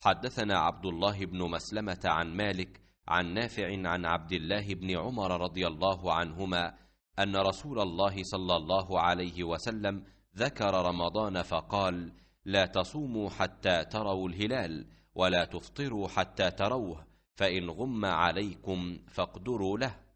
حدثنا عبد الله بن مسلمة عن مالك عن نافع عن عبد الله بن عمر رضي الله عنهما أن رسول الله صلى الله عليه وسلم ذكر رمضان فقال: لا تصوموا حتى تروا الهلال، ولا تفطروا حتى تروه، فإن غم عليكم فاقدروا له.